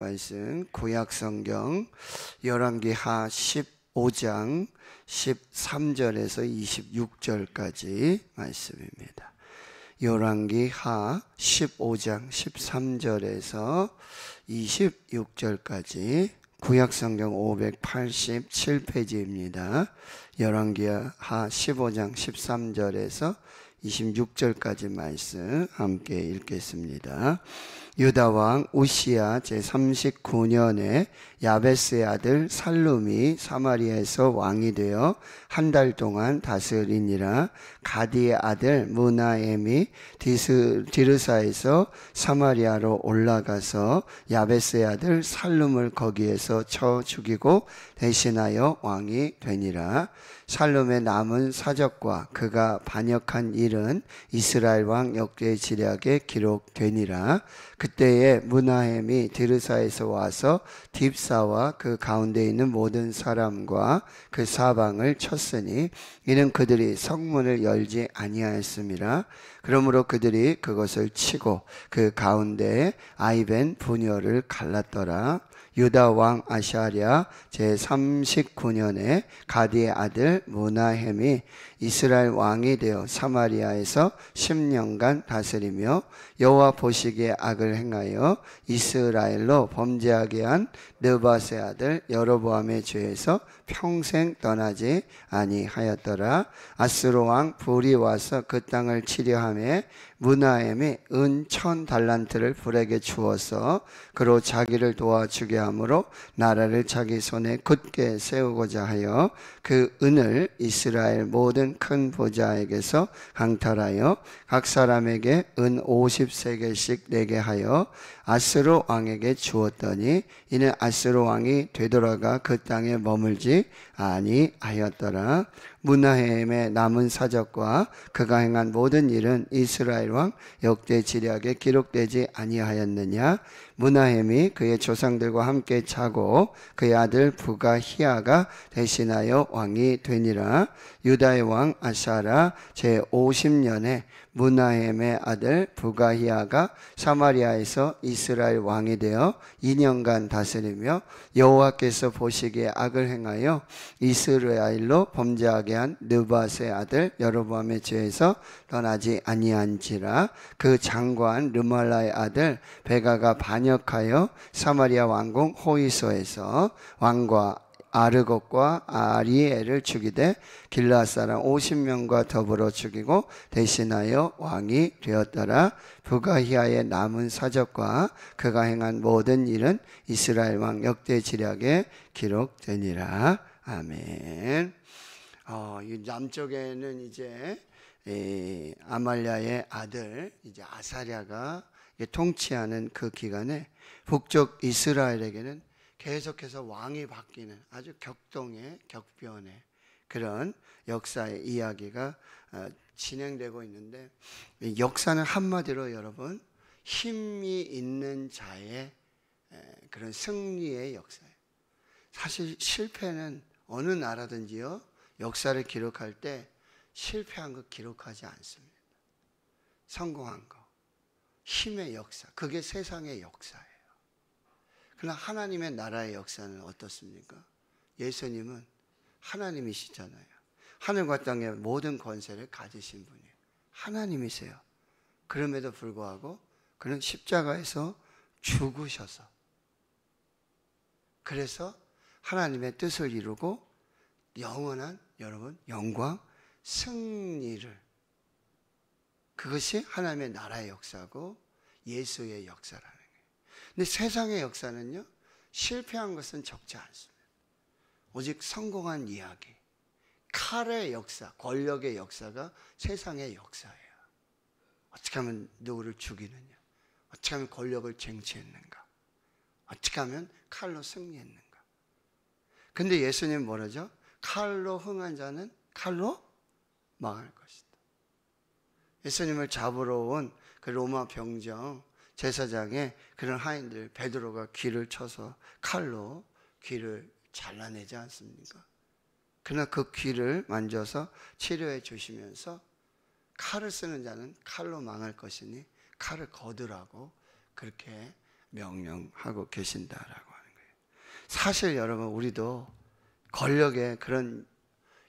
말씀 구약 성경 열왕기하 15장 13절에서 26절까지 말씀입니다. 열왕기하 15장 13절에서 26절까지 구약 성경 587페이지입니다. 열왕기하 15장 13절에서 26절까지 말씀 함께 읽겠습니다. 유다왕 우시아 제39년에 야베스의 아들 살룸이 사마리아에서 왕이 되어 한 달 동안 다스리니라 가디의 아들 무나엠이 디르사에서 사마리아로 올라가서 야베스의 아들 살룸을 거기에서 쳐 죽이고 대신하여 왕이 되니라 살룸의 남은 사적과 그가 반역한 일은 이스라엘 왕역대 지략에 기록되니라 그때에 무나엠이 디르사에서 와서 딥스 집사와 그 가운데 있는 모든 사람과 그 사방을 쳤으니 이는 그들이 성문을 열지 아니하였습니다. 그러므로 그들이 그것을 치고 그 가운데 아이벤 분열을 갈랐더라. 유다 왕 아샤리아 제 39년에 가디의 아들 모나햄이 이스라엘 왕이 되어 사마리아에서 10년간 다스리며 여호와 보시기에 악을 행하여 이스라엘로 범죄하게 한 느바세 아들 여로보암의 죄에서 평생 떠나지 아니하였더라 아스로 왕 불이 와서 그 땅을 치려함에 문하엠이 은천 달란트를 불에게 주어서 그로 자기를 도와주게 함으로 나라를 자기 손에 굳게 세우고자 하여 그 은을 이스라엘 모든 큰 보좌에게서 강탈하여 각 사람에게 은5 0세계씩 내게 하여 아스로 왕에게 주었더니 이는 아스로 왕이 되돌아가 그 땅에 머물지 아니하였더라 문하헤임의 남은 사적과 그가 행한 모든 일은 이스라엘 왕 역대 지략에 기록되지 아니하였느냐 문하햄이 그의 조상들과 함께 자고 그의 아들 부가 히야가 대신하여 왕이 되니라 유다의 왕 아사라 제50년에 문하엠의 아들 부가히아가 사마리아에서 이스라엘 왕이 되어 2년간 다스리며 여호와께서 보시기에 악을 행하여 이스라엘로 범죄하게 한 느바스의 아들 여로보암의 죄에서 떠나지 아니한지라 그 장관 르말라의 아들 베가가 반역하여 사마리아 왕궁 호이소에서 왕과 아르곱과 아리엘을 죽이되 길라 사람 50명과 더불어 죽이고 대신하여 왕이 되었더라 부가히아의 남은 사적과 그가 행한 모든 일은 이스라엘 왕 역대 지략에 기록되니라 아멘 어, 이 남쪽에는 이제 이 아말랴의 아들 이제 아사랴가 통치하는 그 기간에 북쪽 이스라엘에게는 계속해서 왕이 바뀌는 아주 격동의 격변의 그런 역사의 이야기가 어, 진행되고 있는데 역사는 한마디로 여러분 힘이 있는 자의 그런 승리의 역사예요. 사실 실패는 어느 나라든지요 역사를 기록할 때 실패한 거 기록하지 않습니다. 성공한 거 힘의 역사 그게 세상의 역사예요. 그러나 하나님의 나라의 역사는 어떻습니까? 예수님은 하나님이시잖아요. 하늘과 땅의 모든 권세를 가지신 분이에요. 하나님이세요. 그럼에도 불구하고 그는 십자가에서 죽으셔서 그래서 하나님의 뜻을 이루고 영원한 여러분 영광 승리를 그것이 하나님의 나라의 역사고 예수의 역사라는 근데 세상의 역사는요, 실패한 것은 적지 않습니다. 오직 성공한 이야기, 칼의 역사, 권력의 역사가 세상의 역사예요. 어떻게 하면 누구를 죽이느냐? 어떻게 하면 권력을 쟁취했는가? 어떻게 하면 칼로 승리했는가? 근데 예수님 뭐라죠? 칼로 흥한 자는 칼로 망할 것이다. 예수님을 잡으러 온 그 로마 병정 제사장의 그런 하인들 베드로가 귀를 쳐서 칼로 귀를 잘라내지 않습니까? 그러나 그 귀를 만져서 치료해 주시면서 칼을 쓰는 자는 칼로 망할 것이니 칼을 거두라고 그렇게 명령하고 계신다라고 하는 거예요. 사실 여러분 우리도 권력의 그런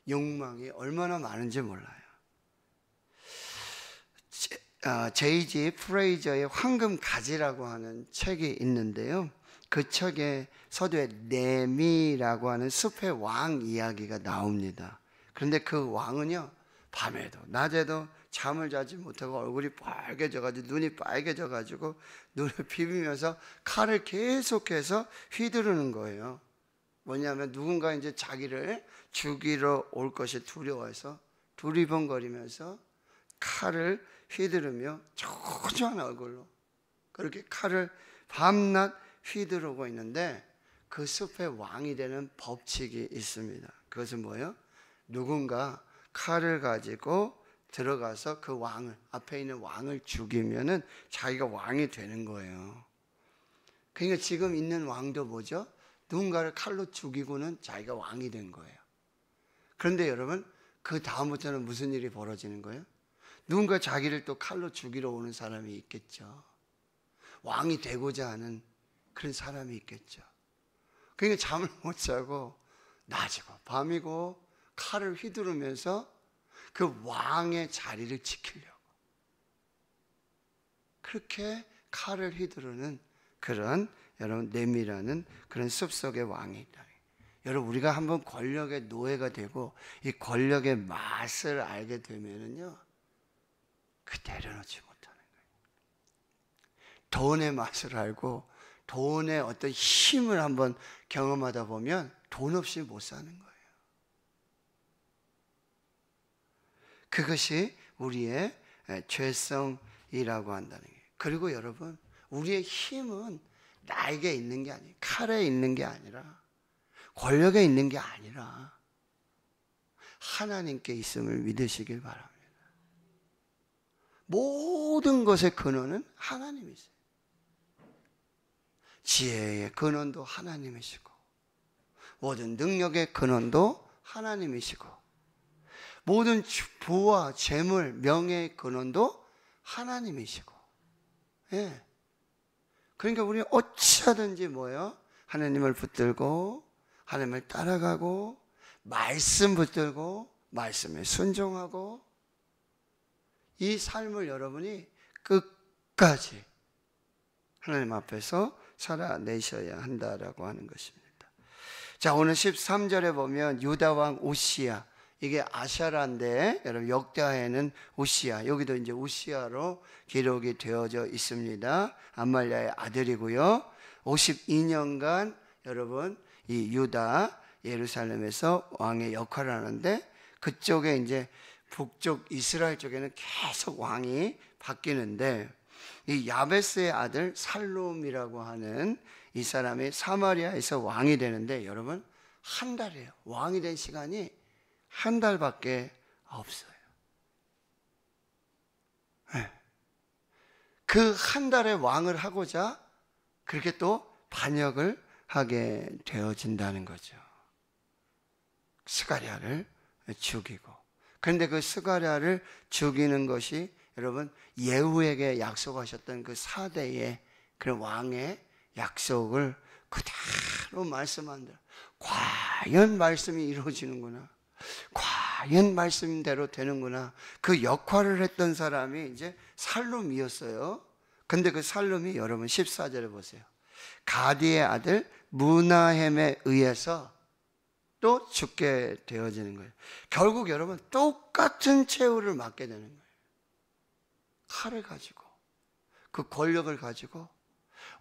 욕망이 얼마나 많은지 몰라요. 제이지 어, 프레이저의 황금 가지라고 하는 책이 있는데요. 그 책에 서두에 네미라고 하는 숲의 왕 이야기가 나옵니다. 그런데 그 왕은요, 밤에도, 낮에도 잠을 자지 못하고 얼굴이 빨개져가지고 눈이 빨개져가지고 눈을 비비면서 칼을 계속해서 휘두르는 거예요. 뭐냐면 누군가 이제 자기를 죽이러 올 것이 두려워해서 두리번거리면서 칼을 휘두르며 초조한 얼굴로 그렇게 칼을 밤낮 휘두르고 있는데 그 숲의 왕이 되는 법칙이 있습니다. 그것은 뭐예요? 누군가 칼을 가지고 들어가서 그 왕을 앞에 있는 왕을 죽이면은 자기가 왕이 되는 거예요. 그러니까 지금 있는 왕도 뭐죠? 누군가를 칼로 죽이고는 자기가 왕이 된 거예요. 그런데 여러분 그 다음부터는 무슨 일이 벌어지는 거예요? 누군가 자기를 또 칼로 죽이러 오는 사람이 있겠죠. 왕이 되고자 하는 그런 사람이 있겠죠. 그러니까 잠을 못 자고 낮이고 밤이고 칼을 휘두르면서 그 왕의 자리를 지키려고 그렇게 칼을 휘두르는 그런 여러분 내미라는 그런 숲속의 왕이 있다. 여러분 우리가 한번 권력의 노예가 되고 이 권력의 맛을 알게 되면은요. 그대로놓지 못하는 거예요. 돈의 맛을 알고 돈의 어떤 힘을 한번 경험하다 보면 돈 없이 못 사는 거예요. 그것이 우리의 죄성이라고 한다는 거예요. 그리고 여러분, 우리의 힘은 나에게 있는 게 아니에요. 칼에 있는 게 아니라, 권력에 있는 게 아니라, 하나님께 있음을 믿으시길 바랍니다. 모든 것의 근원은 하나님이세요. 지혜의 근원도 하나님이시고, 모든 능력의 근원도 하나님이시고, 모든 부와 재물, 명예의 근원도 하나님이시고, 예. 그러니까 우리 어찌하든지 뭐요 하나님을 붙들고, 하나님을 따라가고, 말씀 붙들고, 말씀에 순종하고, 이 삶을 여러분이 끝까지 하나님 앞에서 살아내셔야 한다라고 하는 것입니다. 자, 오늘 13절에 보면 유다왕 오시아, 이게 아샤라인데, 여러분, 역대하에는 오시아, 여기도 이제 오시아로 기록이 되어져 있습니다. 암말리아의 아들이고요. 52년간 여러분, 이 유다, 예루살렘에서 왕의 역할을 하는데, 그쪽에 이제 북쪽 이스라엘 쪽에는 계속 왕이 바뀌는데 이 야베스의 아들 살롬이라고 하는 이 사람이 사마리아에서 왕이 되는데 여러분 한 달이에요. 왕이 된 시간이 한 달밖에 없어요. 네. 그한 달에 왕을 하고자 그렇게 또 반역을 하게 되어진다는 거죠. 스가리아를 죽이고 그런데 그 스가랴를 죽이는 것이 여러분 예후에게 약속하셨던 그 사대의 그 왕의 약속을 그대로 말씀한 대로 과연 말씀이 이루어지는구나. 과연 말씀대로 되는구나. 그 역할을 했던 사람이 이제 살룸이었어요. 근데 그 살룸이 여러분 14절에 보세요. 가디의 아들 무나헴에 의해서 또 죽게 되어지는 거예요. 결국 여러분 똑같은 최후를 맞게 되는 거예요. 칼을 가지고 그 권력을 가지고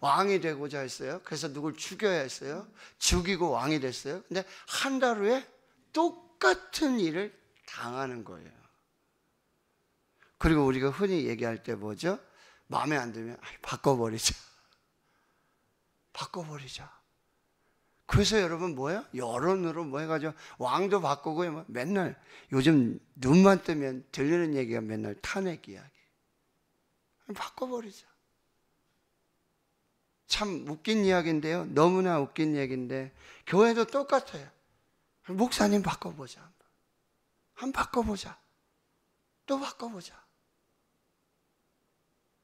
왕이 되고자 했어요. 그래서 누굴 죽여야 했어요. 죽이고 왕이 됐어요. 근데 한 달 후에 똑같은 일을 당하는 거예요. 그리고 우리가 흔히 얘기할 때 뭐죠? 마음에 안 들면 바꿔버리자. 바꿔버리자. 그래서 여러분 뭐예요? 여론으로 뭐 해가지고 왕도 바꾸고 뭐 맨날 요즘 눈만 뜨면 들리는 얘기가 맨날 탄핵 이야기. 바꿔버리자. 참 웃긴 이야기인데요. 너무나 웃긴 얘기인데 교회도 똑같아요. 목사님 바꿔보자. 한번 바꿔보자. 또 바꿔보자.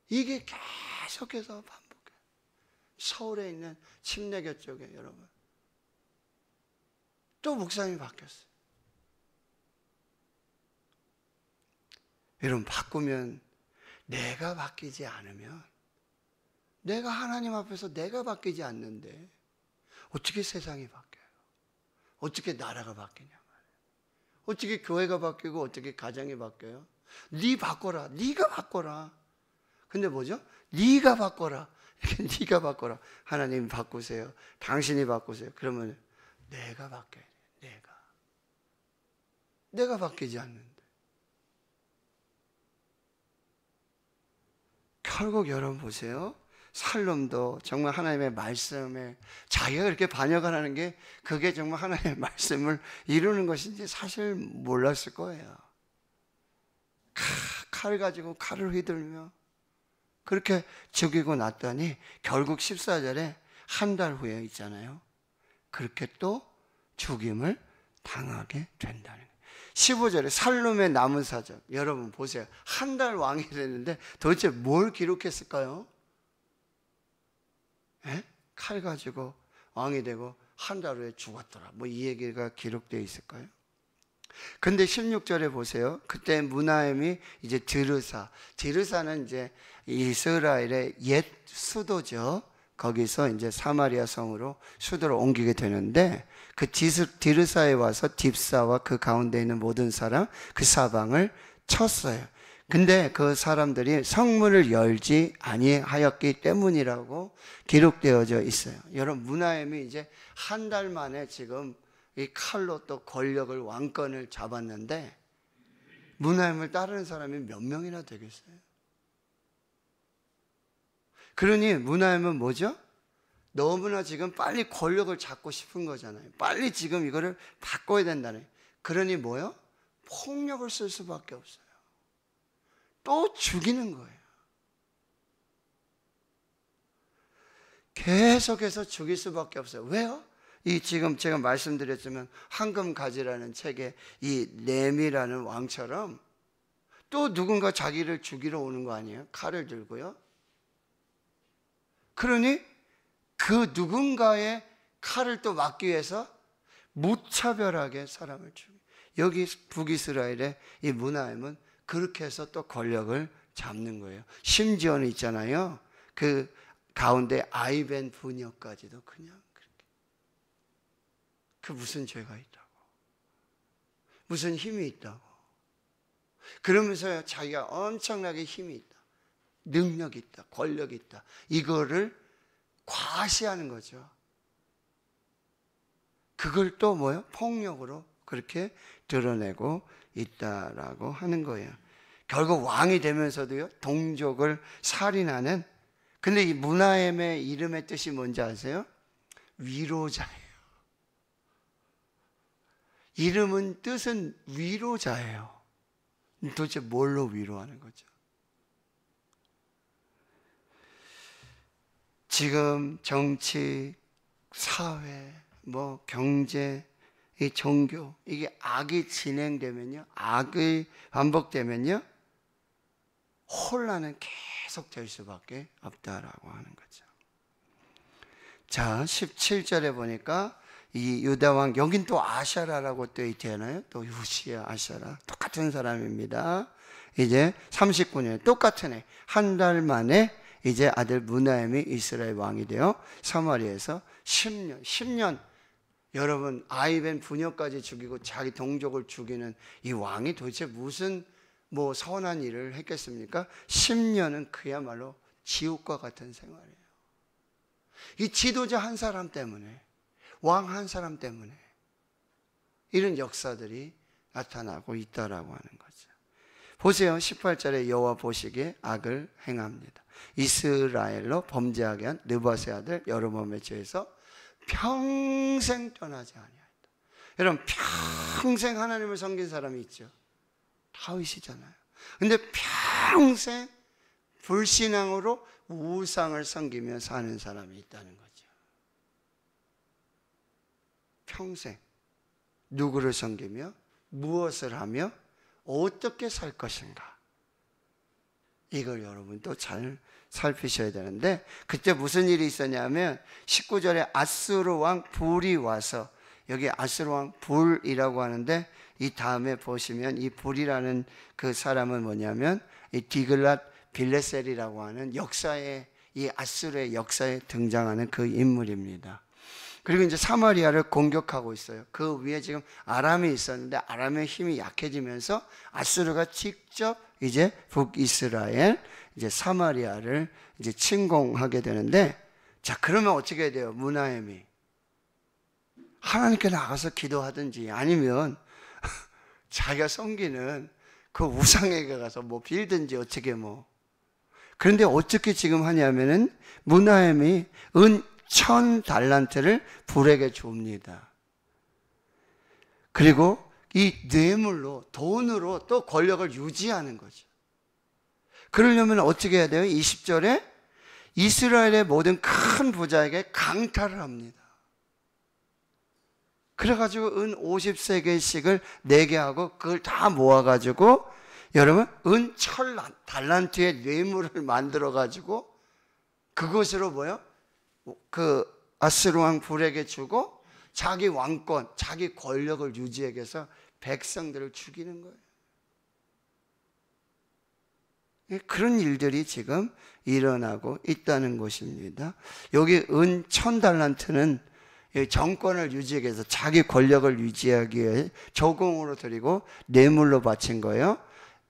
이게 계속해서 반복해. 서울에 있는 침례교 쪽에 여러분. 또 목사님이 바뀌었어요. 여러분, 바꾸면 내가 바뀌지 않으면 내가 하나님 앞에서 내가 바뀌지 않는데 어떻게 세상이 바뀌어요? 어떻게 나라가 바뀌냐 말이에요. 어떻게 교회가 바뀌고 어떻게 가정이 바뀌어요? 네 바꿔라. 네가 바꿔라. 근데 뭐죠? 네가 바꿔라. 네가 바꿔라. 하나님 바꾸세요. 당신이 바꾸세요. 그러면 내가 바뀌어요. 내가. 내가 바뀌지 않는데. 결국 여러분 보세요. 살롬도 정말 하나님의 말씀에 자기가 이렇게 반역하는 게 그게 정말 하나님의 말씀을 이루는 것인지 사실 몰랐을 거예요. 칼 가지고 칼을 휘둘며 그렇게 죽이고 났더니 결국 14절에 한 달 후에 있잖아요. 그렇게 또 죽임을 당하게 된다는 거예요. 15절에 살룸의 남은 사정 여러분 보세요. 한 달 왕이 됐는데 도대체 뭘 기록했을까요? 에? 예? 칼 가지고 왕이 되고 한 달 후에 죽었더라. 뭐 이 얘기가 기록되어 있을까요? 근데 16절에 보세요. 그때 문하엠이 이제 드르사. 드르사는 이제 이스라엘의 옛 수도죠. 거기서 이제 사마리아 성으로 수도를 옮기게 되는데 그 디르사에 와서 딥사와 그 가운데 있는 모든 사람 그 사방을 쳤어요. 근데 그 사람들이 성문을 열지 아니하였기 때문이라고 기록되어져 있어요. 여러분 문하임이 이제 한 달 만에 지금 이 칼로 또 권력을 왕권을 잡았는데 문하임을 따르는 사람이 몇 명이나 되겠어요? 그러니 문화하면 뭐죠? 너무나 지금 빨리 권력을 잡고 싶은 거잖아요. 빨리 지금 이거를 바꿔야 된다네. 그러니 뭐요? 폭력을 쓸 수밖에 없어요. 또 죽이는 거예요. 계속해서 죽일 수밖에 없어요. 왜요? 이 지금 제가 말씀드렸지만 황금가지라는 책에 이 레미라는 왕처럼 또 누군가 자기를 죽이러 오는 거 아니에요? 칼을 들고요. 그러니 그 누군가의 칼을 또 막기 위해서 무차별하게 사람을 죽이. 여기 북이스라엘의 이 문하임은 그렇게 해서 또 권력을 잡는 거예요. 심지어는 있잖아요. 그 가운데 아이벤 부녀까지도 그냥 그렇게. 그 무슨 죄가 있다고. 무슨 힘이 있다고. 그러면서 자기가 엄청나게 힘이 있다. 능력이 있다, 권력이 있다. 이거를 과시하는 거죠. 그걸 또 뭐요? 폭력으로 그렇게 드러내고 있다라고 하는 거예요. 결국 왕이 되면서도요, 동족을 살인하는, 근데 이 문하엠의 이름의 뜻이 뭔지 아세요? 위로자예요. 이름은 뜻은 위로자예요. 도대체 뭘로 위로하는 거죠? 지금 정치, 사회, 뭐 경제, 이 종교 이게 악이 진행되면요, 악이 반복되면요, 혼란은 계속될 수밖에 없다라고 하는 거죠. 자, 17절에 보니까 이 유다 왕 여긴 또 아샤라라고 되어 있잖아요또 유시야 아샤라 똑같은 사람입니다. 이제 39년 똑같은 해한 달 만에 이제 아들 무나임이 이스라엘 왕이 되어 사마리에서 10년, 10년 여러분 아이벤 부녀까지 죽이고 자기 동족을 죽이는 이 왕이 도대체 무슨 뭐 선한 일을 했겠습니까? 10년은 그야말로 지옥과 같은 생활이에요. 이 지도자 한 사람 때문에 왕 한 사람 때문에 이런 역사들이 나타나고 있다라고 하는 거죠. 보세요. 18절에 여호와 보시기에 악을 행합니다. 이스라엘로 범죄하게 한 르바세 아들 여로보암의 죄에서 평생 떠나지 아니하였다. 여러분 평생 하나님을 섬긴 사람이 있죠. 다윗이잖아요. 근데 평생 불신앙으로 우상을 섬기며 사는 사람이 있다는 거죠. 평생 누구를 섬기며 무엇을 하며 어떻게 살 것인가? 이걸 여러분도 잘 살피셔야 되는데 그때 무슨 일이 있었냐면 19절에 아스르 왕 불이 와서 여기 아스르 왕 불이라고 하는데 이 다음에 보시면 이 불이라는 그 사람은 뭐냐면 이 디글랏 빌레셀이라고 하는 역사에 이 아스르의 역사에 등장하는 그 인물입니다. 그리고 이제 사마리아를 공격하고 있어요. 그 위에 지금 아람이 있었는데 아람의 힘이 약해지면서 아수르가 직접 이제 북이스라엘 이제 사마리아를 이제 침공하게 되는데 자 그러면 어떻게 해야 돼요? 문하엠이 하나님께 나가서 기도하든지 아니면 자기가 섬기는 그 우상에게 가서 뭐 빌든지 어떻게 뭐 그런데 어떻게 지금 하냐면은 문하엠이 은천 달란트를 불에게 줍니다. 그리고 이 뇌물로 돈으로 또 권력을 유지하는 거죠. 그러려면 어떻게 해야 돼요? 20절에 이스라엘의 모든 큰 부자에게 강탈을 합니다. 그래가지고 은 50세계씩을 내게 하고 그걸 다 모아가지고 여러분 은철 달란트의 뇌물을 만들어가지고 그것으로 뭐요? 그 아스르 왕 불에게 주고 자기 왕권, 자기 권력을 유지해서 백성들을 죽이는 거예요. 예, 그런 일들이 지금 일어나고 있다는 것입니다. 여기 은천 달란트는 정권을 유지해서 자기 권력을 유지하기 위해 조공으로 드리고 뇌물로 바친 거예요.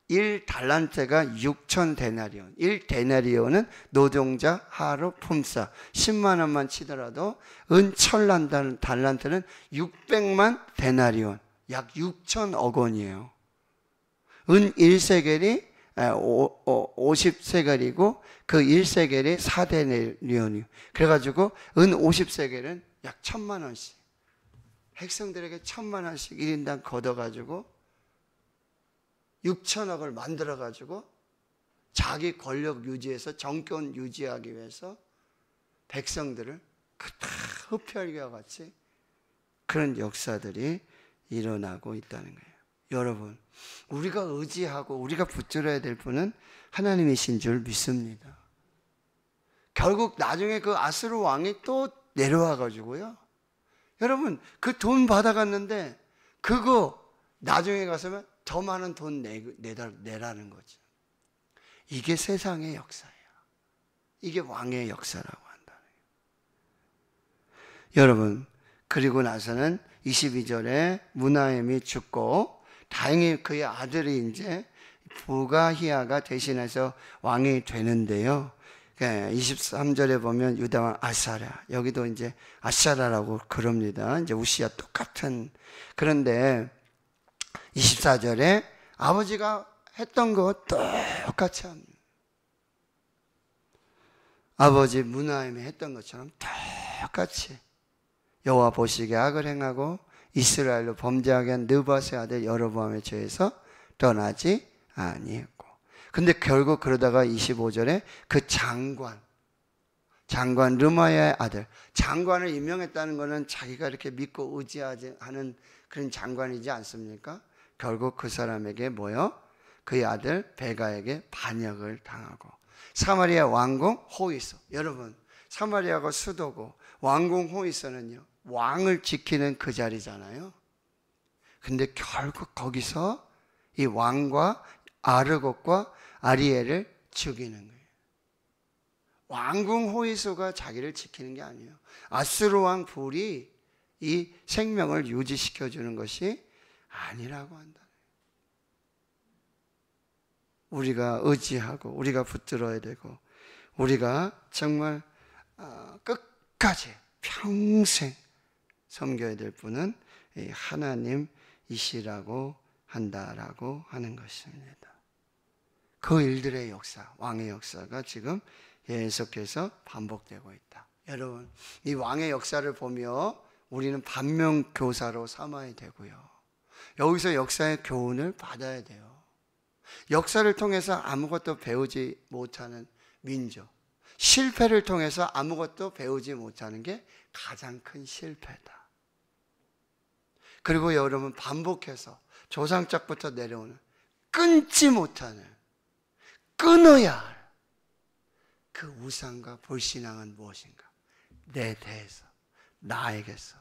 1달란트가 6천 데나리온. 1데나리온은 노동자 하루 품사. 10만 원만 치더라도 은철 천 달란트는 600만 데나리온. 약 6천억 원이에요. 은 1세겔이 50세겔이고 어, 그 1세겔이 4데나리온이요. 그래가지고 은 50세겔은 약 천만 원씩. 핵성들에게 천만 원씩 1인당 걷어가지고 6천억을 만들어 가지고 자기 권력 유지해서 정권 유지하기 위해서 백성들을 그다 흡혈기와 같이 그런 역사들이 일어나고 있다는 거예요. 여러분, 우리가 의지하고 우리가 붙들어야 될 분은 하나님이신 줄 믿습니다. 결국 나중에 그 아스로 왕이 또 내려와 가지고요. 여러분, 그 돈 받아갔는데 그거 나중에 가서면 더 많은 돈 내, 내달, 내라는 거죠. 이게 세상의 역사야. 이게 왕의 역사라고 한다는 거예요. 여러분, 그리고 나서는 22절에 문하엠이 죽고 다행히 그의 아들이 이제 부가히아가 대신해서 왕이 되는데요. 23절에 예, 보면 유다왕 아사라 여기도 이제 아사라라고 그럽니다. 이제 우시와 똑같은 그런데 24절에 아버지가 했던 것 똑같이 합니다. 아버지 문하임이 했던 것처럼 똑같이 여호와 보시기에 악을 행하고 이스라엘로 범죄하게 한 느바스의 아들 여로보암의 죄에서 떠나지 아니했고 근데 결국 그러다가 25절에 그 장관 장관 르마야의 아들 장관을 임명했다는 것은 자기가 이렇게 믿고 의지하는 그런 장관이지 않습니까? 결국 그 사람에게 뭐요? 그의 아들 베가에게 반역을 당하고 사마리아 왕궁 호이서 여러분 사마리아가 수도고 왕궁 호이서는요 왕을 지키는 그 자리잖아요. 근데 결국 거기서 이 왕과 아르곡과 아리엘을 죽이는 거예요. 왕궁 호이소가 자기를 지키는 게 아니에요. 아수르 왕 불이 이 생명을 유지시켜 주는 것이 아니라고 한다. 우리가 의지하고 우리가 붙들어야 되고 우리가 정말 어, 끝까지 평생 섬겨야 될 분은 하나님이시라고 한다라고 하는 것입니다. 그 일들의 역사, 왕의 역사가 지금 계속해서 반복되고 있다. 여러분, 이 왕의 역사를 보며 우리는 반면 교사로 삼아야 되고요. 여기서 역사의 교훈을 받아야 돼요. 역사를 통해서 아무것도 배우지 못하는 민족. 실패를 통해서 아무것도 배우지 못하는 게 가장 큰 실패다. 그리고 여러분 반복해서 조상짝부터 내려오는 끊지 못하는 끊어야 할 그 우상과 불신앙은 무엇인가? 내 대에서, 나에게서,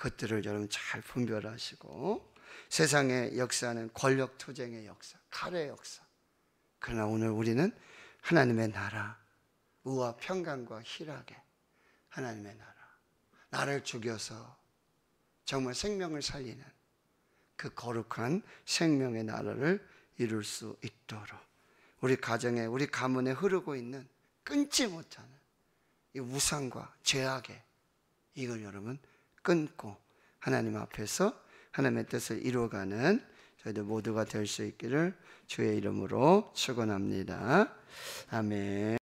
그것들을 여러분 잘 분별하시고 세상의 역사는 권력 투쟁의 역사, 칼의 역사. 그러나 오늘 우리는 하나님의 나라, 우와 평강과 희락의 하나님의 나라. 나를 죽여서 정말 생명을 살리는 그 거룩한 생명의 나라를 이룰 수 있도록 우리 가정에, 우리 가문에 흐르고 있는 끊지 못하는 이 우상과 죄악의 이걸 여러분 끊고 하나님 앞에서 하나님의 뜻을 이루어가는 저희들 모두가 될 수 있기를 주의 이름으로 축원합니다. 아멘.